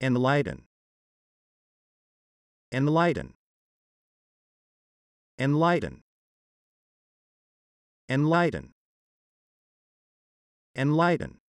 and Enlighten. Enlighten. Enlighten. and